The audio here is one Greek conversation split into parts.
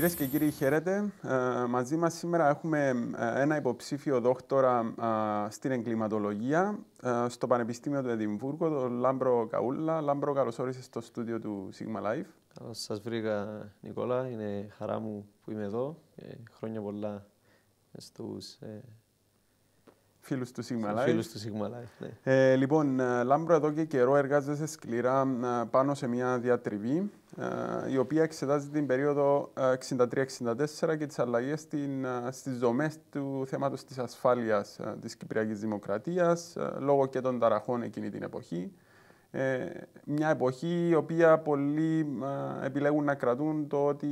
Κυρίες και κύριοι, χαίρετε. Ε, μαζί μας σήμερα έχουμε ε, ένα υποψήφιο δόκτορα ε, στην εγκληματολογία στο Πανεπιστήμιο του Εδιμβούργου, τον Λάμπρο Καούλα. Λάμπρο, καλώς όρισες στο στούντιο του Sigma ΛΑΙΦ. Καλώς σας βρήκα, Νικόλα. Είναι χαρά μου που είμαι εδώ. Χρόνια πολλά στους Φίλους του Sigma Life. Φίλους του Sigma ναι. ε, λοιπόν, ε, Λάμπρο, εδώ και καιρό εργάζεσαι σκληρά ε, πάνω σε μια διατριβή, ε, η οποία εξετάζει την περίοδο 63-64 και τις αλλαγές στι στις δομές του θέματος της ασφάλειας της Κυπριακής Δημοκρατίας, λόγω και των ταραχών εκείνη την εποχή. Ε, μια εποχή η οποία πολλοί επιλέγουν να κρατούν το ότι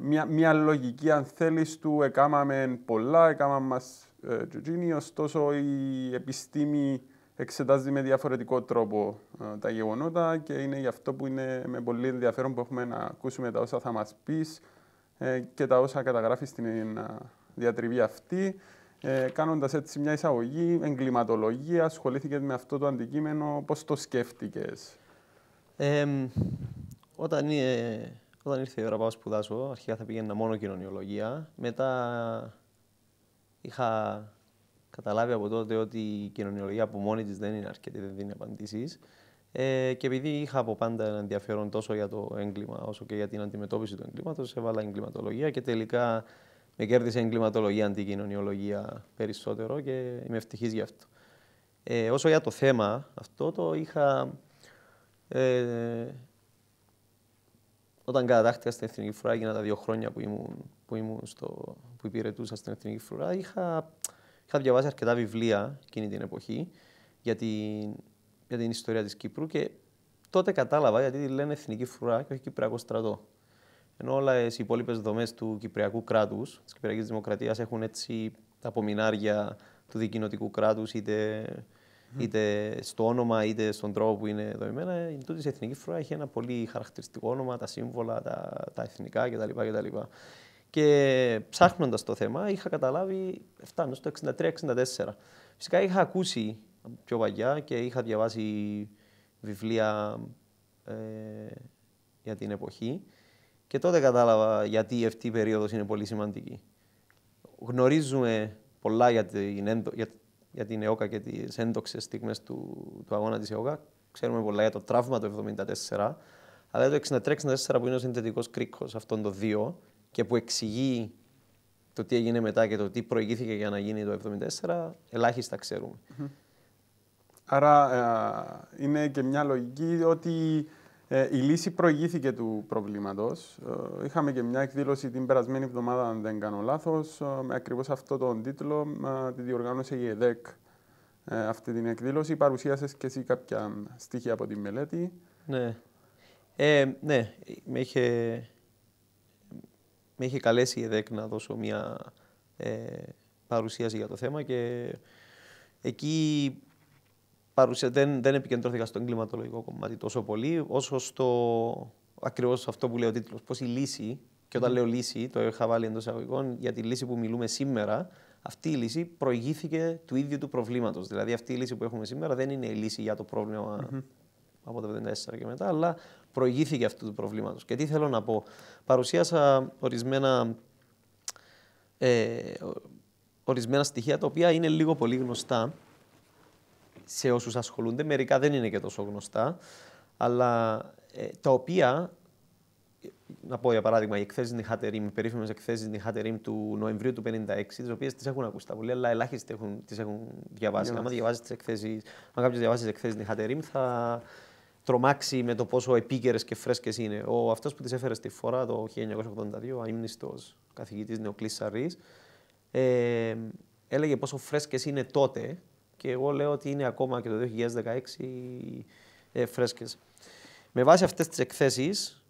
μια, μια λογική, αν θέλεις, του «εκάμαμε πολλά, εκάμαμε μας ε, ωστόσο η επιστήμη εξετάζει με διαφορετικό τρόπο ε, τα γεγονότα και είναι γι' αυτό που είναι με πολύ ενδιαφέρον που έχουμε να ακούσουμε τα όσα θα μας πεις ε, και τα όσα καταγράφεις στην διατριβή αυτή. Ε, κάνοντας έτσι μια εισαγωγή, εγκληματολογία, ασχολήθηκε με αυτό το αντικείμενο, πώς το σκέφτηκες. όταν, ήρθε η ώρα πάω σπουδάσω, αρχικά θα πήγαινα μόνο κοινωνιολογία, μετά είχα καταλάβει από τότε ότι η κοινωνιολογία από μόνη της δεν είναι αρκετή, δεν δίνει απαντήσεις. Ε, και επειδή είχα από πάντα ένα ενδιαφέρον τόσο για το έγκλημα όσο και για την αντιμετώπιση του έγκληματος έβαλα εγκληματολογία και τελικά με κέρδισε εγκληματολογία αντί κοινωνιολογία περισσότερο και είμαι ευτυχής γι' αυτό. Ε, όσο για το θέμα αυτό, το είχα. Ε, όταν κατατάχθηκα στην Εθνική Φρουρά, έγινα τα δύο χρόνια που, ήμουν, που, ήμουν στο, που υπηρετούσα στην Εθνική Φρουρά, είχα, είχα διαβάσει αρκετά βιβλία εκείνη την εποχή για την, για την ιστορία της Κύπρου και τότε κατάλαβα γιατί λένε Εθνική Φρουρά και όχι Κυπριακό στρατό. Ενώ όλα οι υπόλοιπες δομές του Κυπριακού κράτους, της Κυπριακής Δημοκρατίας, έχουν έτσι τα απομεινάρια του δικοινοτικού κράτους, είτε Mm-hmm. είτε στο όνομα είτε στον τρόπο που είναι δομημένα, η τούτη εθνική φρουρά έχει ένα πολύ χαρακτηριστικό όνομα, τα σύμβολα, τα, τα εθνικά κτλ. κτλ. Και ψάχνοντας το θέμα, είχα καταλάβει, φτάνω στο 63-64. Φυσικά είχα ακούσει πιο παλιά και είχα διαβάσει βιβλία ε, για την εποχή. Και τότε κατάλαβα γιατί αυτή η περίοδος είναι πολύ σημαντική. Γνωρίζουμε πολλά για, την, για για την ΕΟΚΑ και τις έντοξες στιγμές του, του αγώνα της ΕΟΚΑ. Ξέρουμε πολλά για το τραύμα του 1974. Αλλά το 1963-1964 που είναι ο συνθετικός κρίκος αυτών των δύο και που εξηγεί το τι έγινε μετά και το τι προηγήθηκε για να γίνει το 1974, ελάχιστα ξέρουμε. Άρα ε, είναι και μια λογική ότι ε, η λύση προηγήθηκε του προβλήματος. Ε, είχαμε και μια εκδήλωση την περασμένη εβδομάδα, αν δεν κάνω λάθος, ε, με ακριβώς αυτόν τον τίτλο. Τη διοργάνωσε η ΕΔΕΚ αυτή την εκδήλωση. Παρουσίασες και εσύ κάποια στοιχεία από τη μελέτη. Ναι. Ε, ναι, με είχε, με είχε καλέσει η ΕΔΕΚ να δώσω μια ε, παρουσίαση για το θέμα και εκεί παρουσία, δεν, δεν επικεντρώθηκα στο κλιματολογικό κομμάτι τόσο πολύ, όσο στο ακριβώς αυτό που λέει ο τίτλος πώς η λύση, και όταν λέω λύση, το είχα βάλει εντός εισαγωγικών, για τη λύση που μιλούμε σήμερα, αυτή η λύση προηγήθηκε του ίδιου του προβλήματος. Δηλαδή αυτή η λύση που έχουμε σήμερα δεν είναι η λύση για το προβλημα mm -hmm. από το 1974 και μετά, αλλά προηγήθηκε αυτού του προβλήματος. Και τι θέλω να πω. Παρουσίασα ορισμένα... Ε, ορισμένα στοιχεία τα οποία είναι λίγο πολύ γνωστά σε όσους ασχολούνται, μερικά δεν είναι και τόσο γνωστά, αλλά ε, τα οποία, να πω για παράδειγμα, οι εκθέσεις Νιχάτεριμ, οι περίφημες εκθέσεις Νιχάτερήμ του Νοεμβρίου του 1956, τις οποίες τις έχουν ακούσει τα πολύ, αλλά ελάχιστοι έχουν, έχουν διαβάσει. Αν διαβάζεις τις εκθέσεις, αν κάποιος διαβάσει τις εκθέσεις Νιχάτερήμ, θα τρομάξει με το πόσο επίκαιρες και φρέσκες είναι. Ο αυτός που τις έφερε στη φορά το 1982, ο αίμνηστο καθηγητή Νεοκλή Σαρή, ε, έλεγε πόσο φρέσκες είναι τότε και εγώ λέω ότι είναι ακόμα και το 2016 ε, φρέσκες. Με βάση αυτές τις εκθέσεις,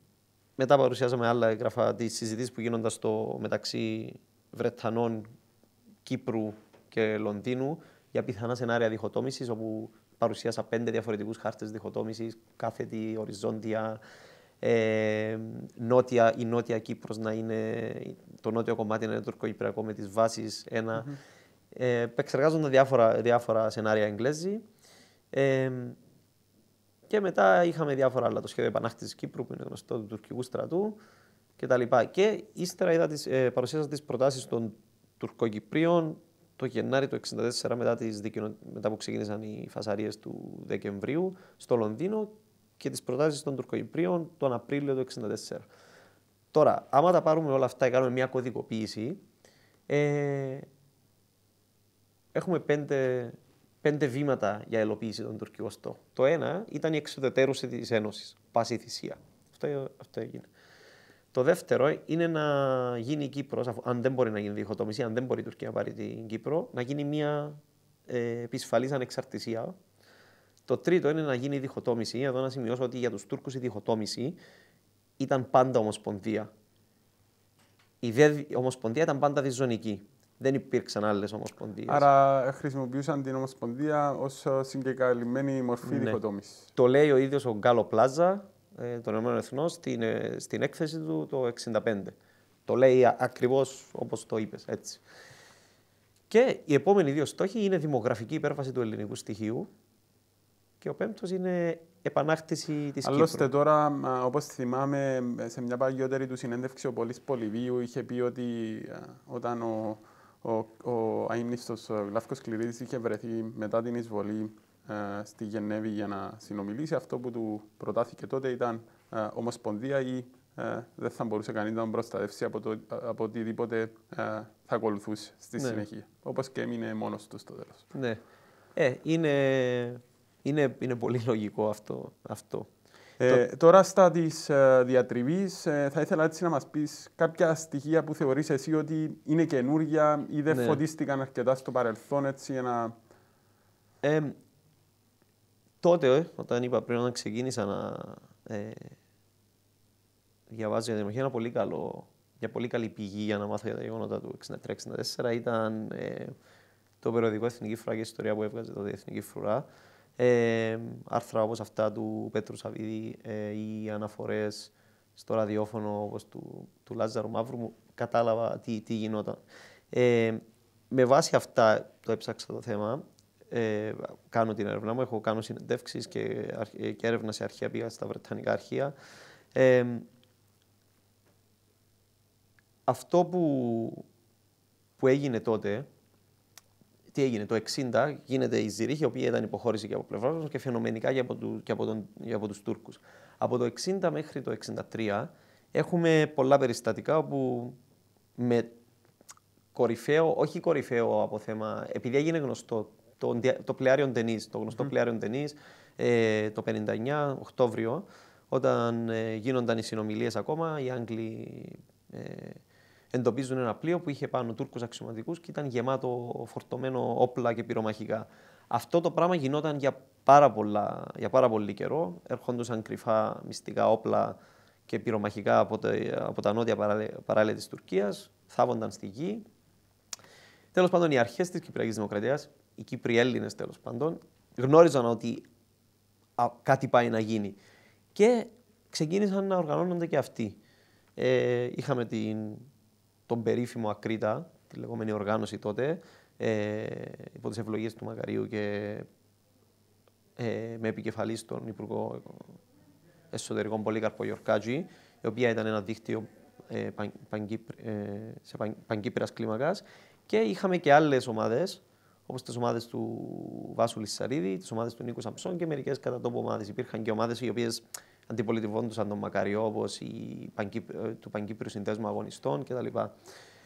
μετά παρουσιάσαμε άλλα έγγραφα της συζήτηση που γίνονταν στο μεταξύ Βρετανών, Κύπρου και Λονδίνου για πιθανά σενάρια διχοτόμησης, όπου παρουσίασα πέντε διαφορετικούς χάρτες διχοτόμησης, κάθετη, οριζόντια, ε, νότια, η νότια Κύπρος να είναι, το νότιο κομμάτι να είναι τουρκοκυπριακό με τις βάσεις ε, διάφορα, διάφορα σενάρια Εγγλέζοι. Ε, και μετά είχαμε διάφορα άλλα, το σχέδιο επανάκτηση Κύπρου που είναι γνωστό του τουρκικού στρατού κτλ. Και, και ύστερα είδα τις, ε, παρουσίασα τις προτάσεις των Τουρκοκυπρίων το Γενάρη του 1964 μετά, τις που ξεκίνησαν οι φασαρίες του Δεκεμβρίου στο Λονδίνο και τις προτάσεις των Τουρκοκυπρίων τον Απρίλιο του 1964. Τώρα, άμα τα πάρουμε όλα αυτά και κάνουμε μια κωδικοποίηση, ε, έχουμε πέντε, πέντε βήματα για ελοποίηση των τουρκικών στόχων. Το ένα ήταν η εξουδετερώση της Ένωσης, πάση θυσία. Αυτό, αυτό έγινε. Το δεύτερο είναι να γίνει η Κύπρος, αν δεν μπορεί να γίνει διχοτόμηση, αν δεν μπορεί η Τουρκία να πάρει την Κύπρο, να γίνει μια ε, επισφαλής ανεξαρτησία. Το τρίτο είναι να γίνει η διχοτόμηση. Εδώ να σημειώσω ότι για τους Τούρκους η διχοτόμηση ήταν πάντα ομοσπονδία. Η ομοσπονδία ήταν πάντα διζωνική. Δεν υπήρξαν άλλες ομοσπονδίες. Άρα χρησιμοποιούσαν την ομοσπονδία ως ε, συγκεκαλυμμένη μορφή ναι. Το λέει ο ίδιος ο Γκάλο Πλάζα ε, των ΗΕ ΕΕ, στην, ε, στην έκθεση του το 1965. Το λέει ακριβώς όπως το είπες. Έτσι. Και οι επόμενοι δύο στόχοι είναι δημογραφική υπέρβαση του ελληνικού στοιχείου και ο πέμπτος είναι επανάκτηση της Κύπρου. Άλλωστε τώρα, όπως θυμάμαι, σε μια παλιότερη του συνέντευξη ο Πολύς Πολυβίου είχε πει ότι όταν ο ο, ο αείμνηστος Λάφκος Κληρίδης είχε βρεθεί μετά την εισβολή ε, στη Γενέβη για να συνομιλήσει. Αυτό που του προτάθηκε τότε ήταν ε, ομοσπονδία ή ε, δεν θα μπορούσε κανείς να τον προστατεύσει από, το, από οτιδήποτε ε, θα ακολουθούσε στη ναι. συνέχεια. Όπως και έμεινε μόνος του στο τέλος. Ναι. είναι, είναι, είναι πολύ λογικό αυτό. αυτό. Ε, το... Τώρα στα της ε, διατριβής, ε, θα ήθελα έτσι να μας πεις κάποια στοιχεία που θεωρείς εσύ ότι είναι καινούργια ή δεν ναι. φωτίστηκαν αρκετά στο παρελθόν έτσι για να. Ε, τότε, ε, όταν είπα πριν, όταν ξεκίνησα να ε, διαβάζω για δημιουργία, ένα πολύ καλό, μια πολύ καλή πηγή για να μάθω για τα γεγονότα του 1963-1964 ήταν ε, το περιοδικό Εθνική Φρουρά και η ιστορία που έβγαζε το Εθνική Φρουρά. Ε, άρθρα όπως αυτά του Πέτρου Σαββίδη ε, ή αναφορές στο ραδιόφωνο όπως του, του Λάζαρου Μαύρου μου, κατάλαβα τι, τι γινόταν. Ε, με βάση αυτά το έψαξα το θέμα, ε, κάνω την έρευνά μου, έχω κάνει συνεντεύξεις και, ε, και έρευνα σε αρχεία, πήγα στα Βρετανικά αρχεία. Ε, αυτό που, που έγινε τότε, τι έγινε, το 60 γίνεται η Ζηρίχη, η οποία ήταν υποχώρηση και από πλευράς μας και φαινομενικά και από, του, και από, τους Τούρκους. Από το 60 μέχρι το 63 έχουμε πολλά περιστατικά όπου με κορυφαίο, όχι κορυφαίο από θέμα, επειδή έγινε γνωστό το, το πλεάριον ταινίς το γνωστό mm. πλεάριον ε, το 59 Οκτώβριο, όταν ε, γίνονταν οι συνομιλίες ακόμα, οι Άγγλοι ε, εντοπίζουν ένα πλοίο που είχε πάνω Τούρκους αξιωματικούς και ήταν γεμάτο φορτωμένο όπλα και πυρομαχικά. Αυτό το πράγμα γινόταν για πάρα, για πάρα πολύ καιρό. Έρχονταν κρυφά μυστικά όπλα και πυρομαχικά από, τα, από τα νότια παράλια της Τουρκίας, θάβονταν στη γη. Τέλος πάντων, οι αρχές της Κυπριακής Δημοκρατίας, οι Κύπροι Έλληνες τέλος πάντων, γνώριζαν ότι κάτι πάει να γίνει. Και ξεκίνησαν να οργανώνονται και αυτοί. Ε, είχαμε την τον περίφημο Ακρίτα, τη λεγόμενη οργάνωση τότε, ε, υπό τις ευλογίες του Μακαρίου και ε, με επικεφαλής τον Υπουργό Εσωτερικών Πολύκαρπο Γιορκάτζη, η οποία ήταν ένα δίκτυο ε, παν, ε, σε παν, κλίμακας και είχαμε και άλλες ομάδες, όπως τις ομάδες του Βάσου Λισσαρίδη, τις ομάδες του Νίκου Σαμψών και μερικές κατά τόπο ομάδες. Υπήρχαν και ομάδες οι οποίες αντιπολιτευόντουσαν τον Μακαριό, όπως ε, του Πανκύπριου Συνδέσμου Αγωνιστών κτλ.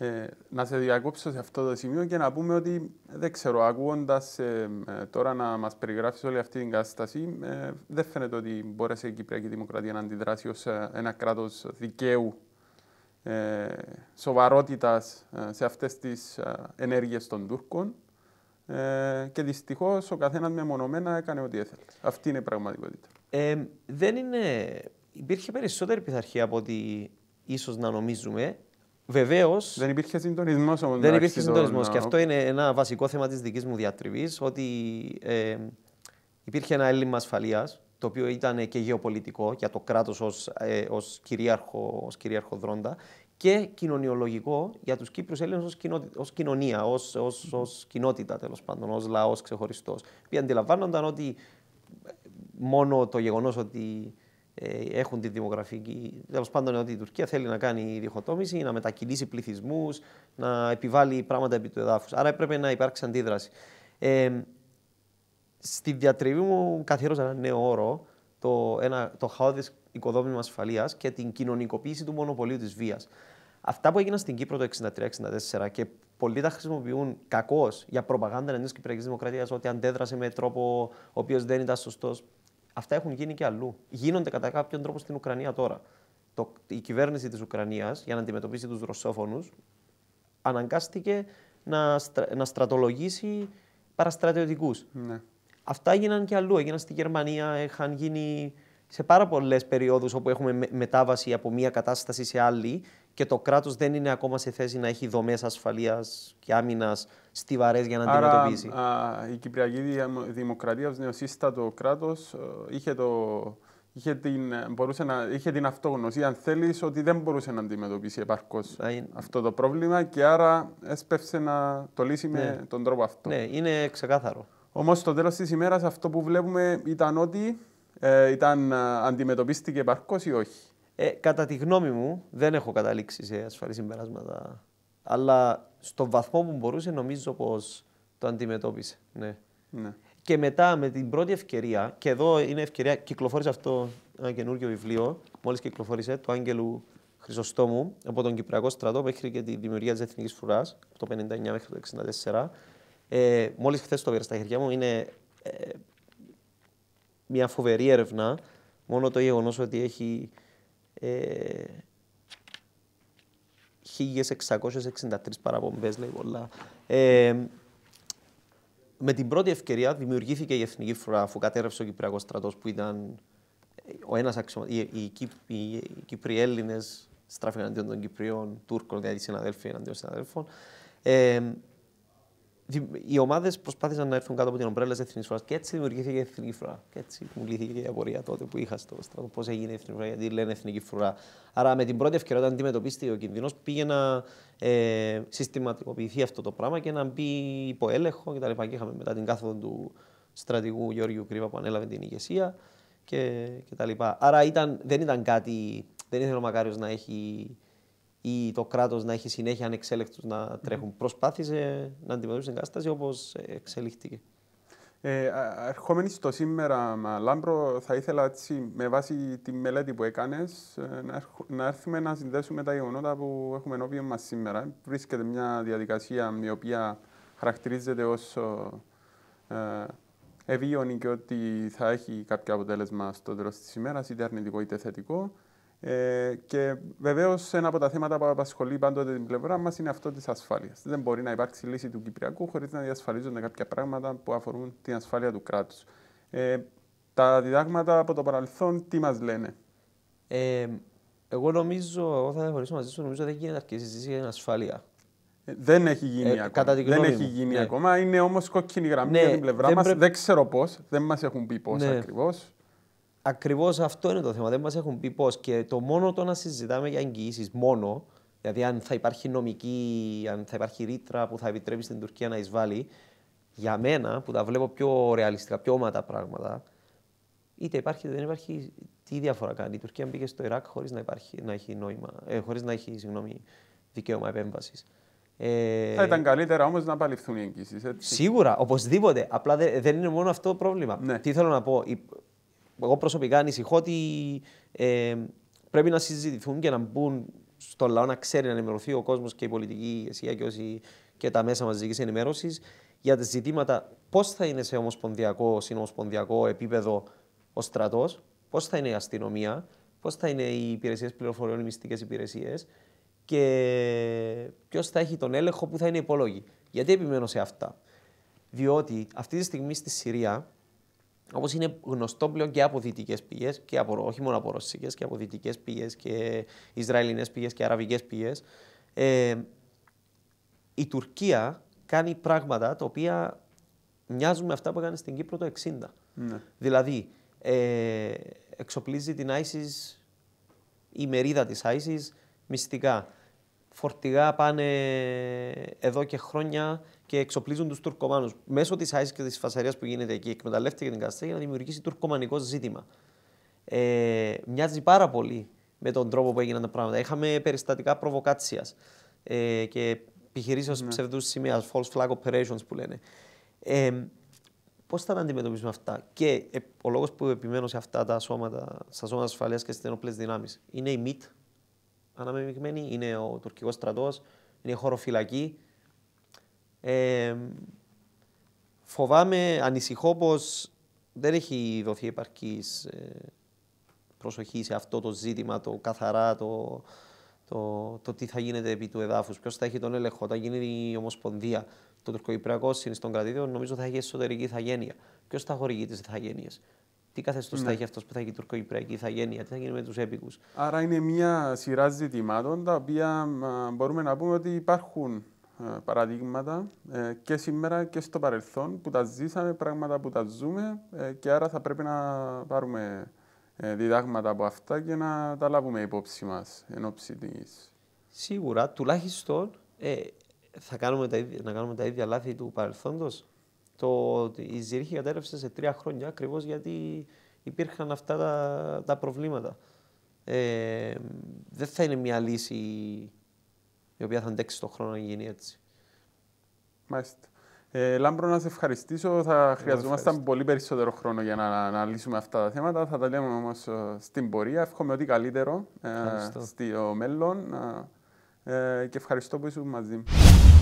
Ε, να σε διακόψω σε αυτό το σημείο και να πούμε ότι δεν ξέρω, ακούγοντας ε, ε, τώρα να μας περιγράφεις όλη αυτή την κατάσταση, ε, δεν φαίνεται ότι μπόρεσε η Κυπριακή Δημοκρατία να αντιδράσει ως ε, ένα κράτος δικαίου ε, σοβαρότητας σε αυτές τις ενέργειες των Τούρκων. και δυστυχώς ο καθένας μεμονωμένα έκανε ό,τι έθελε. Αυτή είναι η πραγματικότητα. Ε, δεν είναι... Υπήρχε περισσότερη πειθαρχία από ότι ίσως να νομίζουμε. Βεβαίως. Δεν υπήρχε συντονισμός όμω. Δεν υπήρχε συντονισμό. Και αυτό είναι ένα βασικό θέμα της δικής μου διατριβής, ότι ε, υπήρχε ένα έλλειμμα ασφαλείας, το οποίο ήταν και γεωπολιτικό για το κράτος ως ε, ως κυρίαρχο, ως κυρίαρχο δρόντα και κοινωνιολογικό για τους Κύπρους Έλληνες ως κοινωνία, ως, κοινότητα τέλος πάντων, ως λαός ξεχωριστός, Οι αντιλαμβάνονταν ότι μόνο το γεγονός ότι ε, έχουν τη δημογραφική. Τέλος πάντων, ότι η Τουρκία θέλει να κάνει διχοτόμηση, να μετακυλήσει πληθυσμούς, να επιβάλλει πράγματα επί του εδάφους. Άρα έπρεπε να υπάρξει αντίδραση. Ε, στη διατριβή μου καθιέρωσα ένα νέο όρο, το, ένα, το χαόδε οικοδόμημα ασφαλείας και την κοινωνικοποίηση του μονοπωλίου της βίας. Αυτά που έγιναν στην Κύπρο το 1963-1964 και πολλοί τα χρησιμοποιούν κακώς για προπαγάνδα ενός Κυπριακής Δημοκρατίας ότι αντέδρασε με τρόπο ο οποίος δεν ήταν σωστός. Αυτά έχουν γίνει και αλλού. Γίνονται κατά κάποιον τρόπο στην Ουκρανία τώρα. Το, η κυβέρνηση της Ουκρανίας για να αντιμετωπίσει τους ρωσόφωνους αναγκάστηκε να, στρα, να στρατολογήσει παραστρατιωτικούς. Ναι. Αυτά έγιναν και αλλού. Έγιναν στη Γερμανία, είχαν γίνει σε πάρα πολλές περιόδους όπου έχουμε μετάβαση από μία κατάσταση σε άλλη και το κράτος δεν είναι ακόμα σε θέση να έχει δομές ασφαλείας και άμυνας στιβαρές για να αντιμετωπίσει. Α, η Κυπριακή Δημοκρατία, ως νεοσύστατο κράτος, ε, είχε το, είχε την, μπορούσε να, είχε την αυτογνωσία, αν θέλεις, ότι δεν μπορούσε να αντιμετωπίσει επαρκώς αυτό το πρόβλημα και άρα έσπευσε να το λύσει με ναι. τον τρόπο αυτό. Ναι, είναι ξεκάθαρο. Όμως στο τέλος της ημέρας αυτό που βλέπουμε ήταν ότι ε, ήταν, ε, αντιμετωπίστηκε επαρκώς ή όχι. Ε, κατά τη γνώμη μου, δεν έχω καταλήξει σε ασφαλή συμπεράσματα. Αλλά στον βαθμό που μπορούσε, νομίζω πως το αντιμετώπισε. Ναι. ναι. Και μετά με την πρώτη ευκαιρία, και εδώ είναι ευκαιρία, κυκλοφόρησε αυτό ένα καινούργιο βιβλίο, μόλις κυκλοφόρησε, του Άγγελου Χρυσοστόμου από τον Κυπριακό στρατό μέχρι και τη δημιουργία της Εθνικής Φρουράς, από το 1959 μέχρι το 1964. Ε, μόλις χθες το πήρα στα χέρια μου, είναι ε, μια φοβερή έρευνα. Μόνο το γεγονός ότι έχει ε, 1663 παραπομπές, λέει πολλά. Ε, με την πρώτη ευκαιρία δημιουργήθηκε η Εθνική Φρουρά, αφού κατέρευσε ο Κυπριακός στρατός που ήταν ο ένας αξιωμα... οι, οι, οι, οι Κύπροι Έλληνες στράφηκαν αντίον των Κυπρίων, Τούρκων, δηλαδή συναδέλφοι εναντίον συναδέλφων. Ε, οι ομάδες προσπάθησαν να έρθουν κάτω από την ομπρέλα της εθνική Φρουράς και έτσι δημιουργήθηκε η εθνική Φρουρά. Και έτσι μου λύθηκε η απορία τότε που είχα στο στρατό πώς έγινε η εθνική Φρουρά γιατί λένε εθνική Φρουρά. Άρα με την πρώτη ευκαιρία, όταν αντιμετωπίστηκε ο κινδυνό, πήγε να ε, συστηματικοποιηθεί αυτό το πράγμα και να μπει υπό έλεγχο κτλ. Και, είχαμε μετά την κάθοδο του στρατηγού Γιώργιου Κρύβα που ανέλαβε την ηγεσία κτλ. Άρα ήταν, δεν ήταν κάτι, δεν ήθελε ο Μακάριος να έχει ή το κράτος να έχει συνέχεια ανεξέλεκτους να τρέχουν. Mm. Προσπάθησε να αντιμετωπίσει την κατάσταση όπως εξελίχθηκε. Ε, ερχόμενοι στο σήμερα, Λάμπρο, θα ήθελα έτσι, με βάση τη μελέτη που έκανες ε, να, να έρθουμε να συνδέσουμε τα γεγονότα που έχουμε ενώπιον μας σήμερα. Βρίσκεται μια διαδικασία η οποία χαρακτηρίζεται ως ε, ε, ευίωνη και ότι θα έχει κάποιο αποτέλεσμα στο τέλο της ημέρας, είτε αρνητικό είτε θετικό. Ε, και βεβαίως ένα από τα θέματα που απασχολεί πάντοτε την πλευρά μας είναι αυτό της ασφάλειας. Δεν μπορεί να υπάρξει λύση του Κυπριακού χωρίς να διασφαλίζονται κάποια πράγματα που αφορούν την ασφάλεια του κράτους. Ε, τα διδάγματα από το παρελθόν τι μας λένε. Ε, εγώ νομίζω, εγώ θα διαφορήσω μαζί σου, νομίζω δεν γίνεται αρκετή συζήτηση για την ασφάλεια. Ε, δεν έχει γίνει ε, ακόμα. δεν έχει γίνει ναι. ακόμα. Είναι όμως κόκκινη γραμμή ναι, για την πλευρά μας. Πρέ... Δεν ξέρω πώς. Δεν μας έχουν πει πώς ναι. ακριβώς. Ακριβώς αυτό είναι το θέμα. Δεν μας έχουν πει πώς. Και το μόνο το να συζητάμε για εγγυήσεις μόνο, δηλαδή αν θα υπάρχει νομική, αν θα υπάρχει ρήτρα που θα επιτρέπει στην Τουρκία να εισβάλλει, για μένα που τα βλέπω πιο ρεαλιστικά, πιο όματα πράγματα, είτε υπάρχει είτε δεν υπάρχει, τι διαφορά κάνει. Η Τουρκία μπήκε στο Ιράκ χωρίς να, να έχει, νόημα, ε, χωρίς να έχει συγγνώμη, δικαίωμα επέμβασης. Ε... Θα ήταν καλύτερα όμως να απαλληφθούν οι εγγύησει. Σίγουρα, οπωσδήποτε. Απλά δεν είναι μόνο αυτό το πρόβλημα. Ναι. Τι θέλω να πω εγώ προσωπικά ανησυχώ ότι ε, πρέπει να συζητηθούν και να μπουν στο λαό να ξέρει να ενημερωθεί ο κόσμος και η πολιτική ηγεσία και, και τα μέσα μαζικής ενημέρωσης για τα ζητήματα πώς θα είναι σε ομοσπονδιακό, συνομοσπονδιακό επίπεδο ο στρατός, πώς θα είναι η αστυνομία, πώς θα είναι οι υπηρεσίες πληροφοριών, οι μυστικές υπηρεσίες και ποιος θα έχει τον έλεγχο που θα είναι οι υπόλογοι. Γιατί επιμένω σε αυτά. Διότι αυτή τη στιγμή στη Συρία Όπως είναι γνωστό πλέον και από δυτικές πηγές, και όχι μόνο από ρωσικές, και από δυτικές πηγές, και Ισραηλινές πηγές και αραβικές πηγές. Ε, η Τουρκία κάνει πράγματα τα οποία μοιάζουν με αυτά που έκανε στην Κύπρο το 1960. Ναι. Δηλαδή, ε, εξοπλίζει την Άισις, η μερίδα της Άισις, μυστικά φορτηγά πάνε εδώ και χρόνια και εξοπλίζουν τους Τουρκομάνους. Μέσω της ΆΙΣ και της φασαρίας που γίνεται εκεί, εκμεταλλεύτηκε την κατάσταση για να δημιουργήσει τουρκομανικό ζήτημα. Ε, μοιάζει πάρα πολύ με τον τρόπο που έγιναν τα πράγματα. Είχαμε περιστατικά προβοκάτσιας ε, και επιχειρήσεω ναι. ψευδούς σημεία false flag operations που λένε. Ε, Πώς θα τα αντιμετωπίσουμε αυτά, και ε, ο λόγος που επιμένω σε αυτά τα σώματα, στα σώματα ασφαλείας και στις ενόπλες δυνάμεις, είναι η MIT, αναμειγμένη, είναι ο τουρκικός στρατός, είναι η χωροφυλακή. Ε, φοβάμαι, ανησυχώ πως δεν έχει δοθεί επαρκής ε, προσοχή σε αυτό το ζήτημα, το καθαρά, το, τι θα γίνεται επί του εδάφους, ποιος θα έχει τον έλεγχο, θα γίνει η Ομοσπονδία, το τουρκοϊπριακό συνιστών κρατήδιο, νομίζω θα έχει εσωτερική ηθαγένεια. Ποιος θα χορηγεί τις ηθαγένειες, τι καθεστώς ναι. θα έχει αυτός που θα έχει η τουρκοκυπριακή ηθαγένεια, τι θα γίνει με τους έπικους. Άρα είναι μια σειρά ζητημάτων τα οποία μπορούμε να πούμε ότι υπάρχουν ε, παραδείγματα ε, και σήμερα και στο παρελθόν που τα ζήσαμε, πράγματα που τα ζούμε ε, και άρα θα πρέπει να πάρουμε διδάγματα από αυτά και να τα λάβουμε υπόψη μας εν ώψη της. Σίγουρα, τουλάχιστον ε, θα κάνουμε τα ίδια, να κάνουμε τα ίδια λάθη του παρελθόντος. Το, η Ζήριχη κατέρευσε σε τρία χρόνια ακριβώς γιατί υπήρχαν αυτά τα, προβλήματα. Ε, δεν θα είναι μια λύση η οποία θα αντέξει τον χρόνο να γίνει έτσι. Μάλιστα. Ε, Λάμπρο, να σε ευχαριστήσω. Θα χρειαζόμασταν πολύ περισσότερο χρόνο για να αναλύσουμε αυτά τα θέματα. Θα τα λέμε όμως ε, στην πορεία. Εύχομαι ότι καλύτερο στο μέλλον. και ευχαριστώ που είσαι μαζί μου.